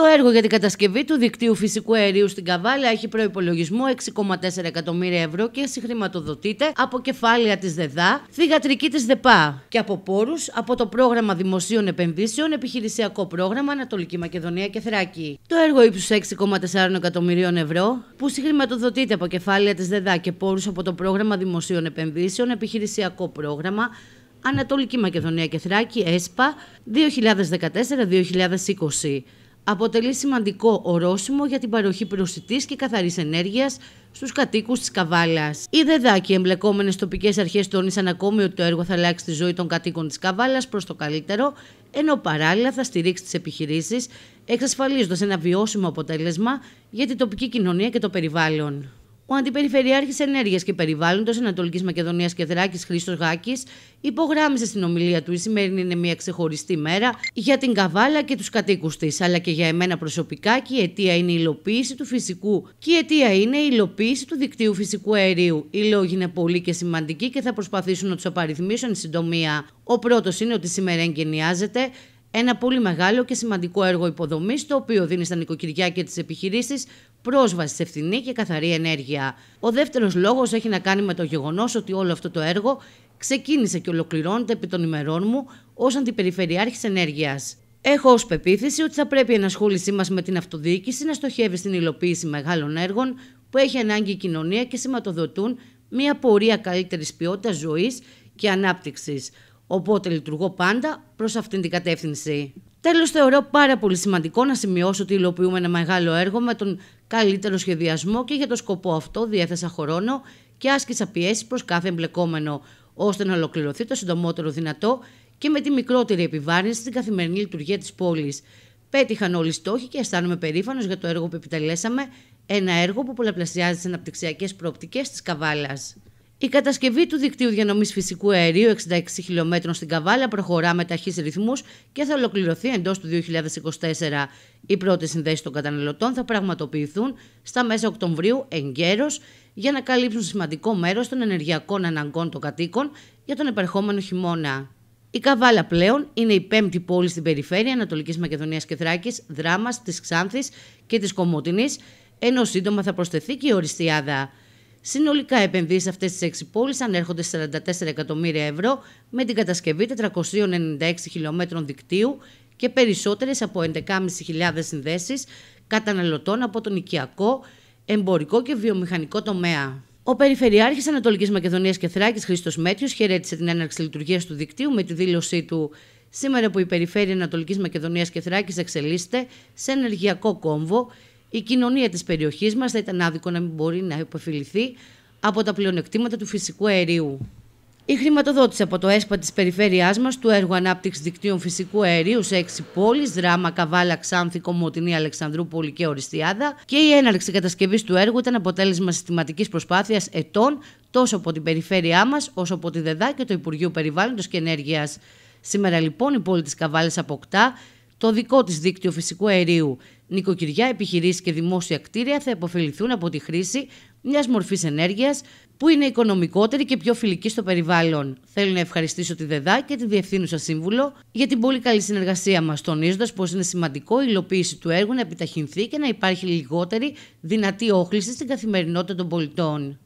Το έργο για την κατασκευή του δικτύου φυσικού αερίου στην Καβάλα έχει προπολογισμό 6,4 εκατομμύρια ευρώ και συγχρηματοδοτείται από κεφάλαια της ΔΕΔΑ, θηγατρική της ΔΕΠΑ και από πόρους από το πρόγραμμα δημοσίων επενδύσεων, επιχειρησιακό πρόγραμμα Ανατολική Μακεδονία και Θράκη. Το έργο ύψους 6,4 εκατομμυρίων ευρώ, που συγχρηματοδοτείται από κεφάλαια της ΔΕΔΑ και πόρους από το πρόγραμμα δημοσίων επενδύσεων, επιχειρησιακό πρόγραμμα Ανατολική Μακεδονία και Θράκη, ΕΣΠΑ 2014-2020 αποτελεί σημαντικό ορόσημο για την παροχή προσιτής και καθαρής ενέργειας στους κατοίκους της Καβάλας. Οι δεδάκοι εμπλεκόμενες τοπικές αρχές τόνισαν ακόμη ότι το έργο θα αλλάξει τη ζωή των κατοίκων της Καβάλας προς το καλύτερο, ενώ παράλληλα θα στηρίξει τις επιχειρήσεις, εξασφαλίζοντας ένα βιώσιμο αποτέλεσμα για την τοπική κοινωνία και το περιβάλλον ο Αντιπεριφερειάρχης Ενέργειας και Περιβάλλοντος Ανατολικής Μακεδονίας και Δράκης Χρήστος Γάκης υπογράμμισε στην ομιλία του: Η σημερινή είναι μια ξεχωριστή μέρα για την Καβάλα και τους κατοίκους της, αλλά και για εμένα προσωπικά και η αιτία είναι η υλοποίηση του φυσικού. Και η αιτία είναι η υλοποίηση του δικτύου φυσικού αερίου. Οι λόγοι είναι πολύ και σημαντικοί και θα προσπαθήσουν να τους απαριθμίσουν συντομία. Ο πρώτος είναι ότι σήμερα εγκαινιάζεται ένα πολύ μεγάλο και σημαντικό έργο υποδομής, το οποίο δίνει στα νοικοκυριά και τις επιχειρήσεις πρόσβαση σε φθηνή και καθαρή ενέργεια. Ο δεύτερος λόγος έχει να κάνει με το γεγονός ότι όλο αυτό το έργο ξεκίνησε και ολοκληρώνεται επί των ημερών μου ως Αντιπεριφερειάρχης Ενέργειας. Έχω ως πεποίθηση ότι θα πρέπει η ενασχόλησή μας με την αυτοδιοίκηση να στοχεύει στην υλοποίηση μεγάλων έργων που έχει ανάγκη η κοινωνία και σηματοδοτούν μια πορεία καλύτερης ποιότητας ζωής και ανάπτυξης. Οπότε λειτουργώ πάντα προς αυτήν την κατεύθυνση. Τέλος, θεωρώ πάρα πολύ σημαντικό να σημειώσω ότι υλοποιούμε ένα μεγάλο έργο με τον καλύτερο σχεδιασμό και για το σκοπό αυτό διέθεσα χρόνο και άσκησα πιέσεις προς κάθε εμπλεκόμενο, ώστε να ολοκληρωθεί το συντομότερο δυνατό και με τη μικρότερη επιβάρυνση στην καθημερινή λειτουργία της πόλης. Πέτυχαν όλοι οι στόχοι και αισθάνομαι περήφανος για το έργο που επιτελέσαμε, ένα έργο που πολλαπλασιάζει τις αναπτυξιακές προοπτικές της Καβάλας. Η κατασκευή του δικτύου διανομής φυσικού αερίου 66 χιλιόμετρων στην Καβάλα προχωρά με ταχύς ρυθμούς και θα ολοκληρωθεί εντός του 2024. Οι πρώτες συνδέσεις των καταναλωτών θα πραγματοποιηθούν στα μέσα Οκτωβρίου εγκαίρως για να καλύψουν σημαντικό μέρος των ενεργειακών αναγκών των κατοίκων για τον επερχόμενο χειμώνα. Η Καβάλα πλέον είναι η πέμπτη πόλη στην περιφέρεια Ανατολικής Μακεδονίας και Θράκης, δράμας της Ξάνθης και της Κομότινης, ενώ σύντομα θα προσθεθεί και η Οριστιάδα. Συνολικά επενδύσει σε αυτές τις έξι πόλεις ανέρχονται σε 44 εκατομμύρια ευρώ με την κατασκευή 496 χιλιόμετρων δικτύου και περισσότερες από 11.500 συνδέσεις καταναλωτών από τον οικιακό, εμπορικό και βιομηχανικό τομέα. Ο Περιφερειάρχης Ανατολικής Μακεδονίας και Θράκης, Χρήστος Μέτριο, χαιρέτησε την έναρξη λειτουργίας του δικτύου με τη δήλωσή του. Σήμερα που η Περιφέρεια Ανατολικής Μακεδονίας και Θράκης εξελίσσεται σε ενεργειακό κόμβο, η κοινωνία της περιοχής μας θα ήταν άδικο να μην μπορεί να υποφεληθεί από τα πλεονεκτήματα του φυσικού αερίου. Η χρηματοδότηση από το ΕΣΠΑ της περιφέρειάς μας του έργου ανάπτυξης δικτύων φυσικού αερίου σε έξι πόλεις, Δράμα, Καβάλα, Ξάνθη, Κομωτινή, Αλεξανδρούπολη και Οριστιάδα και η έναρξη κατασκευής του έργου ήταν αποτέλεσμα συστηματικής προσπάθειας ετών τόσο από την περιφέρειά μας όσο από τη ΔΕΔΑ και το Υπουργείο Περιβάλλοντος και Ενέργειας. Σήμερα λοιπόν η πόλη της Καβάλας αποκτά το δικό της δίκτυο φυσικού αερίου, νοικοκυριά, επιχειρήσεις και δημόσια κτίρια θα υποφεληθούν από τη χρήση μιας μορφής ενέργειας που είναι οικονομικότερη και πιο φιλική στο περιβάλλον. Θέλω να ευχαριστήσω τη ΔΕΔΑ και τη Διευθύνουσα Σύμβουλο για την πολύ καλή συνεργασία μας, τονίζοντας πως είναι σημαντικό η υλοποίηση του έργου να επιταχυνθεί και να υπάρχει λιγότερη δυνατή όχληση στην καθημερινότητα των πολιτών.